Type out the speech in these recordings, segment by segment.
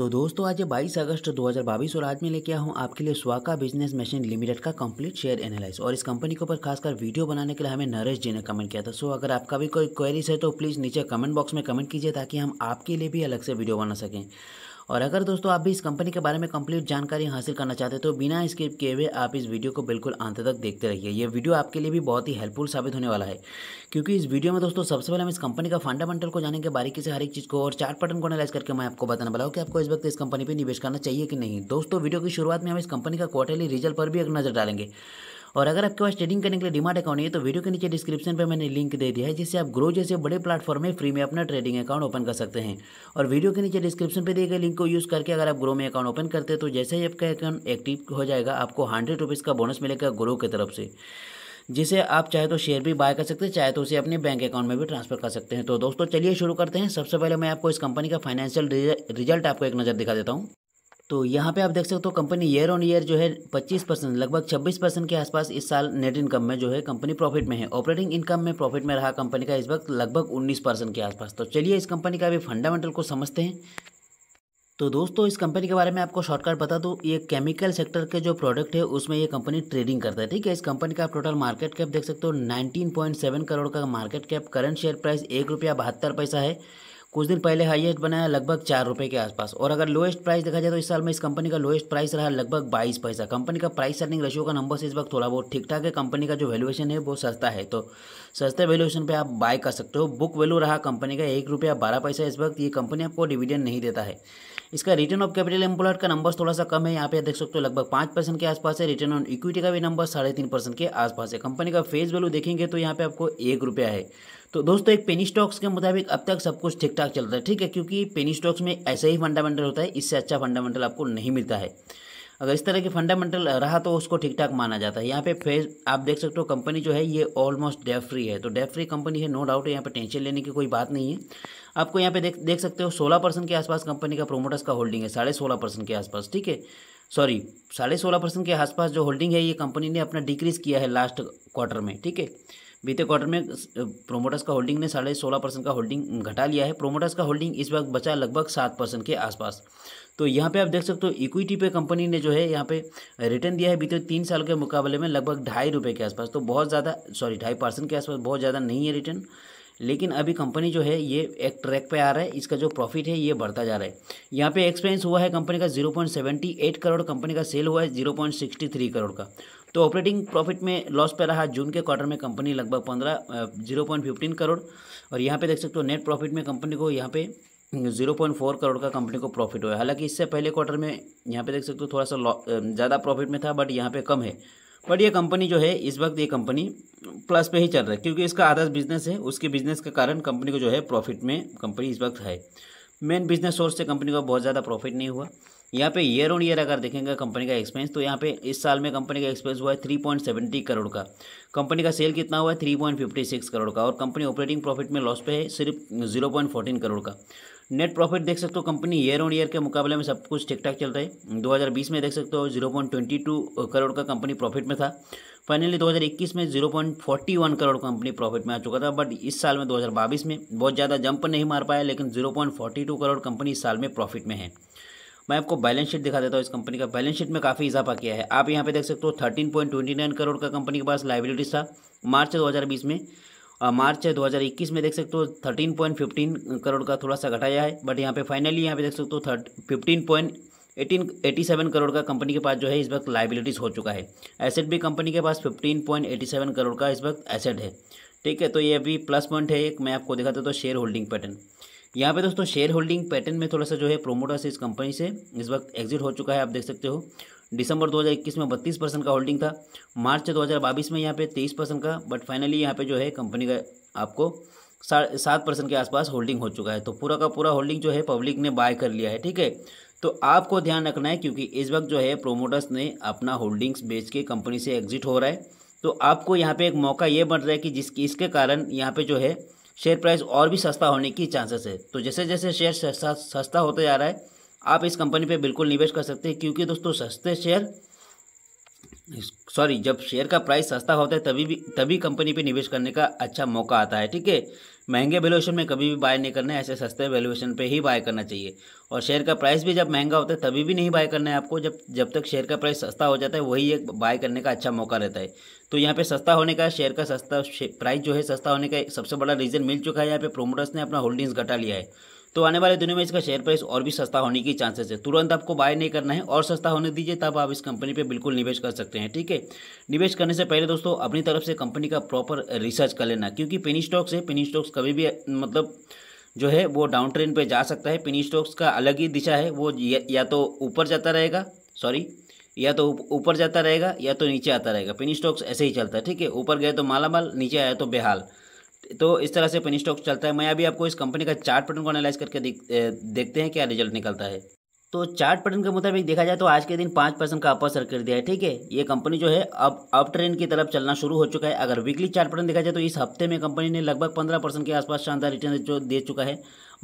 तो दोस्तों आज 22 अगस्त 2022 और आज मैं लेके आया हूँ आपके लिए स्वाका बिजनेस मशीन लिमिटेड का कंप्लीट शेयर एनालाइज और इस कंपनी के ऊपर खासकर वीडियो बनाने के लिए हमें नरेश जी ने कमेंट किया था सो अगर आपका भी कोई क्वेरीज है तो प्लीज़ नीचे कमेंट बॉक्स में कमेंट कीजिए ताकि हम आपके लिए भी अलग से वीडियो बना सकें और अगर दोस्तों आप भी इस कंपनी के बारे में कंप्लीट जानकारी हासिल करना चाहते हैं तो बिना स्किप किए हुए आप इस वीडियो को बिल्कुल अंत तक देखते रहिए ये वीडियो आपके लिए भी बहुत ही हेल्पफुल साबित होने वाला है क्योंकि इस वीडियो में दोस्तों सबसे पहले हम इस कंपनी का फंडामेंटल को जानेंगे बारीकी से हर एक चीज़ को और चार पैटर्न को एनालाइज करके मैं आपको बताने वाला हूँ कि आपको इस वक्त इस कंपनी पर निवेश करना चाहिए कि नहीं दोस्तों वीडियो की शुरुआत में हम इस कंपनी का क्वार्टरली रिजल्ट पर भी एक नज़र डालेंगे और अगर आपके पास ट्रेडिंग करने के लिए डिमार्ट अकाउंट है तो वीडियो के नीचे डिस्क्रिप्शन पर मैंने लिंक दे दिया है जिससे आप ग्रो जैसे बड़े प्लेटफॉर्म में फ्री में अपना ट्रेडिंग अकाउंट ओपन कर सकते हैं और वीडियो के नीचे डिस्क्रिप्शन पर दिए गए लिंक को यूज़ करके अगर आप ग्रो में अकाउंट ओपन करते हैं तो जैसे ही आपका अकाउंट एक्टिव हो जाएगा आपको हंड्रेड रुपीज़ का बोनस मिलेगा ग्रो की तरफ से जिसे आप चाहे तो शेयर भी बाय कर सकते हैं चाहे तो उसे अपने बैंक अकाउंट में भी ट्रांसफर कर सकते हैं तो दोस्तों चलिए शुरू करते हैं सबसे पहले मैं आपको इस कंपनी का फाइनेंशियल रिजल्ट आपको एक नज़र दिखा देता हूँ तो यहाँ पे आप देख सकते हो कंपनी ईयर ऑन ईयर जो है 25 परसेंट लगभग 26 परसेंट के आसपास इस साल नेट इनकम में जो है कंपनी प्रॉफिट में है ऑपरेटिंग इनकम में प्रॉफिट में रहा कंपनी का इस वक्त लगभग 19 परसेंट के आसपास तो चलिए इस कंपनी का भी फंडामेंटल को समझते हैं तो दोस्तों इस कंपनी के बारे में आपको शॉर्टकट बता दूँ ये केमिकल सेक्टर के जो प्रोडक्ट है उसमें ये कंपनी ट्रेडिंग करता है ठीक है इस कंपनी का टोटल मार्केट कैप देख सकते हो नाइनटीन करोड़ का market cap current share price एक रुपया बहत्तर पैसा है कुछ दिन पहले हाईएस्ट बनाया लगभग चार रुपये के आसपास और अगर लोएस्ट प्राइस देखा जाए तो इस साल में इस कंपनी का लोएस्ट प्राइस रहा लगभग बाईस पैसा कंपनी का प्राइस अर्निंग रेशियो का नंबर से इस वक्त थोड़ा बहुत ठीक ठाक है कंपनी का जो वैल्यूएशन है वो सस्ता है तो सस्ते वैल्यूएशन पर आप बाय कर सकते हो बुक वैल्यू रहा कंपनी का एक रुपया बारह पैसा इस वक्त ये कंपनी आपको डिविडेंड नहीं देता है इसका रिटर्न ऑफ कैपिटल एम्प्लॉयड का नंबर थोड़ा सा कम है यहाँ पे देख सकते हो लगभग पाँच परसेंट के आसपास है रिटर्न ऑन इक्विटी का भी नंबर साढ़े तीन परसेंट के आसपास है कंपनी का फेस वैल्यू देखेंगे तो यहाँ पे आपको एक रुपया है तो दोस्तों एक पेनी स्टॉक्स के मुताबिक अब तक सब कुछ ठीक ठाक चल रहा है ठीक है क्योंकि पेनी स्टॉक्स में ऐसा ही फंडामेंटल होता है इससे अच्छा फंडामेंटल आपको नहीं मिलता है अगर इस तरह के फंडामेंटल रहा तो उसको ठीक ठाक माना जाता है यहाँ पे फेस आप देख सकते हो कंपनी जो है ये ऑलमोस्ट डेफ फ्री है तो डेफ फ्री कंपनी है नो डाउट यहाँ पे टेंशन लेने की कोई बात नहीं है आपको यहाँ पे देख देख सकते हो सोलह परसेंट के आसपास कंपनी का प्रोमोटर्स का होल्डिंग है साढ़े सोलह परसेंट के आसपास ठीक है सॉरी साढ़े सोलह परसेंट के आसपास जो होल्डिंग है ये कंपनी ने अपना डिक्रीज़ किया है लास्ट क्वार्टर में ठीक है बीते क्वार्टर में प्रोमोटर्स का होल्डिंग ने साढ़े सोलह परसेंट का होल्डिंग घटा लिया है प्रोमोटर्स का होल्डिंग इस वक्त बचा लगभग सात परसेंट के आसपास तो यहाँ पे आप देख सकते हो इक्विटी पे कंपनी ने जो है यहाँ पे रिटर्न दिया है बीते तीन साल के मुकाबले में लगभग ढाई रुपये के आसपास तो बहुत ज़्यादा सॉरी ढाई परसेंट के आसपास बहुत ज़्यादा नहीं है रिटर्न लेकिन अभी कंपनी जो है ये एक ट्रैक पे आ रहा है इसका जो प्रॉफिट है ये बढ़ता जा रहा है यहाँ पे एक्सपेंस हुआ है कंपनी का 0.78 करोड़ कंपनी का सेल हुआ है 0.63 करोड़ का तो ऑपरेटिंग प्रॉफिट में लॉस पे रहा जून के क्वार्टर में कंपनी लगभग पंद्रह जीरो पॉइंट फिफ्टीन करोड़ और यहाँ पे देख सकते हो नेट प्रॉफिट में कंपनी को यहाँ पे जीरो पॉइंट फोर करोड़ का कंपनी को प्रॉफिट हुआ हालांकि इससे पहले क्वार्टर में यहाँ पे देख सकते हो थोड़ा सा ज़्यादा प्रॉफिट में था बट यहाँ पे कम है बट ये कंपनी जो है इस वक्त ये कंपनी प्लस पे ही चल रहा है क्योंकि इसका आधा बिजनेस है उसके बिजनेस के कारण कंपनी को जो है प्रॉफिट में कंपनी इस वक्त है मेन बिजनेस सोर्स से कंपनी को बहुत ज़्यादा प्रॉफिट नहीं हुआ यहाँ पे ईयर ऑन ईयर अगर देखेंगे कंपनी का एक्सपेंस तो यहाँ पे इस साल में कंपनी का एक्सपेंस हुआ है थ्री पॉइंट सेवेंटी करोड़ का कंपनी का सेल कितना हुआ है three point fifty six crore का और कंपनी ऑपरेटिंग प्रॉफिट में लॉस पे है सिर्फ जीरो पॉइंट फोर्टीन करोड़ का नेट प्रॉफिट देख सकते हो कंपनी ईयर ऑन ईयर के मुकाबले में सब कुछ ठीक ठाक चल रहा है दो में देख सकते हो जीरो करोड़ का कंपनी प्रॉफिट में था फाइनली 2021 में 0.41 करोड़ कंपनी प्रॉफिट में आ चुका था बट इस साल में 2022 में बहुत ज़्यादा जंप नहीं मार पाया लेकिन 0.42 करोड़ कंपनी इस साल में प्रॉफिट में है मैं आपको बैलेंस शीट दिखा देता हूँ इस कंपनी का बैलेंस शीट में काफ़ी इजाफा किया है आप यहाँ पे देख सकते हो thirteen point twenty nine crore का कंपनी के पास लाइबिलिटीज था मार्च दो हज़ार बीस में मार्च दो हज़ार इक्कीस में देख सकते हो थर्टीन पॉइंट फिफ्टीन करोड़ का थोड़ा सा घटाया है बट यहाँ पे फाइनली यहाँ पे देख सकते हो थर्ट fifteen point eighteen eighty seven crore का कंपनी के पास जो है इस वक्त लाइबिलिटीज़ हो चुका है एसेट भी कंपनी के पास fifteen point eighty seven crore का इस वक्त एसेट है ठीक है तो ये अभी प्लस पॉइंट है एक मैं आपको दिखाता तो शेयर होल्डिंग पैटर्न यहाँ पे दोस्तों शेयर होल्डिंग पैटर्न में थोड़ा सा जो है प्रोमोटर्स इस कंपनी से इस वक्त एग्जिट हो चुका है आप देख सकते हो दिसंबर 2021 में 32 परसेंट का होल्डिंग था मार्च 2022 में यहाँ पे 23 परसेंट का बट फाइनली यहाँ पे जो है कंपनी का आपको सात परसेंट के आसपास होल्डिंग हो चुका है तो पूरा का पूरा होल्डिंग जो है पब्लिक ने बाय कर लिया है ठीक है तो आपको ध्यान रखना है क्योंकि इस वक्त जो है प्रोमोटर्स ने अपना होल्डिंग्स बेच के कंपनी से एग्जिट हो रहा है तो आपको यहाँ पे एक मौका ये बन रहा है कि जिस इसके कारण यहाँ पे जो है शेयर प्राइस और भी सस्ता होने की चांसेस है तो जैसे जैसे शेयर सस्ता होता जा रहा है आप इस कंपनी पे बिल्कुल निवेश कर सकते हैं क्योंकि दोस्तों सस्ते शेयर सॉरी जब शेयर का प्राइस सस्ता होता है तभी भी तभी कंपनी पे निवेश करने का अच्छा मौका आता है ठीक है महंगे वैल्यूएशन में कभी भी बाय नहीं करना है ऐसे सस्ते वैल्यूएशन पे ही बाय करना चाहिए और शेयर का प्राइस भी जब महंगा होता है तभी भी नहीं बाय करना है आपको जब जब तक शेयर का प्राइस सस्ता हो जाता है वही एक बाय करने का अच्छा मौका रहता है तो यहाँ पे सस्ता होने का शेयर का सस्ता प्राइस जो है सस्ता होने का सबसे बड़ा रीज़न मिल चुका है यहाँ पे प्रोमोटर्स ने अपना होल्डिंग्स घटा लिया है तो आने वाले दिनों में इसका शेयर प्राइस और भी सस्ता होने की चांसेस है तुरंत आपको बाय नहीं करना है और सस्ता होने दीजिए तब आप इस कंपनी पर बिल्कुल निवेश कर सकते हैं ठीक है निवेश करने से पहले दोस्तों अपनी तरफ से कंपनी का प्रॉपर रिसर्च कर लेना क्योंकि पिनी स्टॉक्स है पिनी स्टॉक्स कभी भी मतलब जो है वो डाउन ट्रेंड पर जा सकता है पिनी स्टॉक्स का अलग ही दिशा है वो या, या तो ऊपर जाता रहेगा सॉरी या तो ऊपर जाता रहेगा या तो नीचे आता रहेगा पिनी स्टॉक्स ऐसे ही चलता है ठीक है ऊपर गए तो मालामाल नीचे आया तो बेहाल तो इस तरह से पेनी स्टॉक चलता है मैं अभी आपको इस कंपनी का चार्ट पैटर्न को एनालाइज करके देखते हैं क्या रिजल्ट निकलता है तो चार्ट पैटर्न के मुताबिक देखा जाए तो आज के दिन पाँच परसेंट का अपर सर्किट दिया है ठीक है ये कंपनी जो है अब अप ट्रेंड की तरफ चलना शुरू हो चुका है अगर वीकली चार्ट पैटर्न देखा जाए तो इस हफ्ते में कंपनी ने लगभग पंद्रह परसेंट के आसपास शानदार रिटर्न जो दे चुका है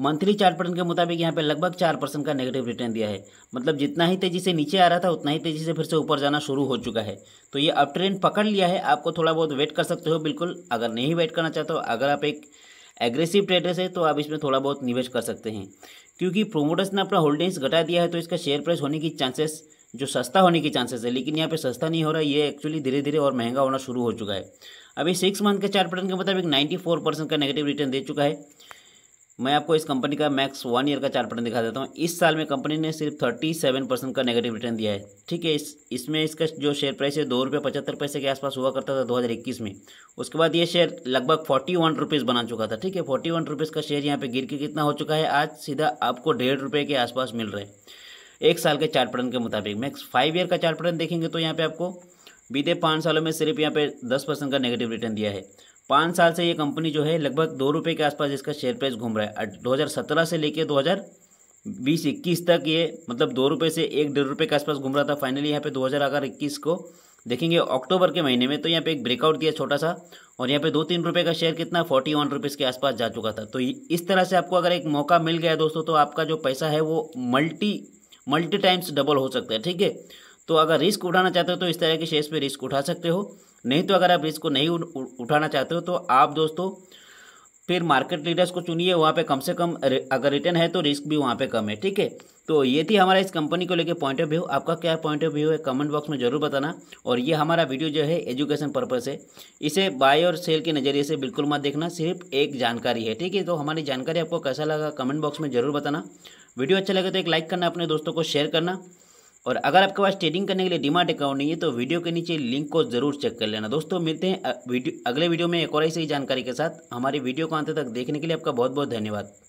मंथली चार्ट पैटर्न के मुताबिक यहाँ पे लगभग चार परसेंट का नेगेटिव रिटर्न दिया है मतलब जितना ही तेजी से नीचे आ रहा था उतना ही तेजी से फिर से ऊपर जाना शुरू हो चुका है तो ये अब ट्रेंड पकड़ लिया है आपको थोड़ा बहुत वेट कर सकते हो बिल्कुल अगर नहीं वेट करना चाहते हो अगर आप एक एग्रेसिव ट्रेडर्स है तो आप इसमें थोड़ा बहुत निवेश कर सकते हैं क्योंकि प्रोमोटर्स ने अपना होल्डिंग्स घटा दिया है तो इसका शेयर प्राइस होने की चांसेस जो सस्ता होने की चांसेस है लेकिन यहाँ पे सस्ता नहीं हो रहा ये एक्चुअली धीरे धीरे और महंगा होना शुरू हो चुका है अभी सिक्स मंथ के चार्ट पैटर्न के मुताबिक नाइन्टी फोर परसेंट का नेगेटिव रिटर्न दे चुका है मैं आपको इस कंपनी का मैक्स वन ईयर का चार्ट पैटर्न दिखा देता हूँ इस साल में कंपनी ने सिर्फ थर्टी सेवन परसेंट का नेगेटिव रिटर्न दिया है ठीक है इस इसमें इसका जो शेयर प्राइस है दो रुपये पचहत्तर पैसे के आसपास हुआ करता था दो हज़ार इक्कीस में उसके बाद ये शेयर लगभग फोर्टी वन रुपीज़ बना चुका था ठीक है फोर्टी वन रुपीज़ का शेयर यहाँ पर गिर के कितना हो चुका है आज सीधा आपको डेढ़ रुपये के आसपास मिल रहा है एक साल के चार्ट पैटर्न के मुताबिक मैक्स फाइव ईयर का चार्ट पैटर्न देखेंगे तो यहाँ पर आपको बीते पाँच सालों में सिर्फ यहाँ पे दस परसेंट का नेगेटिव रिटर्न दिया है पाँच साल से ये कंपनी जो है लगभग दो रुपये के आसपास इसका शेयर प्राइस घूम रहा है सत्रह से लेके बीस इक्कीस तक ये मतलब दो रुपये से एक डेढ़ रुपये के आसपास घूम रहा था फाइनली यहाँ पे इक्कीस को देखेंगे अक्टूबर के महीने में तो यहाँ पे एक ब्रेकआउट दिया छोटा सा और यहाँ पे दो तीन रुपये का शेयर कितना फोर्टी वन रुपीज़ के आसपास जा चुका था तो इस तरह से आपको अगर एक मौका मिल गया दोस्तों तो आपका जो पैसा है वो मल्टी मल्टी टाइम्स डबल हो सकता है ठीक है तो अगर रिस्क उठाना चाहते हो तो इस तरह के शेयर्स पर रिस्क उठा सकते हो नहीं तो अगर आप रिस्क को नहीं उठाना चाहते हो तो आप दोस्तों फिर मार्केट लीडर्स को चुनिए वहाँ पे कम से कम अगर रिटर्न है तो रिस्क भी वहाँ पे कम है ठीक है तो ये थी हमारा इस कंपनी को लेके पॉइंट ऑफ व्यू आपका क्या पॉइंट ऑफ व्यू है कमेंट बॉक्स में जरूर बताना और ये हमारा वीडियो जो है एजुकेशन पर्पज़ है इसे बाय और सेल के नज़रिए से बिल्कुल मत देखना सिर्फ एक जानकारी है ठीक है तो हमारी जानकारी आपको कैसा लगा कमेंट बॉक्स में ज़रूर बताना वीडियो अच्छा लगे तो एक लाइक करना अपने दोस्तों को शेयर करना और अगर आपके पास ट्रेडिंग करने के लिए डिमांड अकाउंट नहीं है तो वीडियो के नीचे लिंक को जरूर चेक कर लेना दोस्तों मिलते हैं वीडियो अगले वीडियो में एक और ऐसी जानकारी के साथ हमारी वीडियो को अंत तक देखने के लिए आपका बहुत बहुत धन्यवाद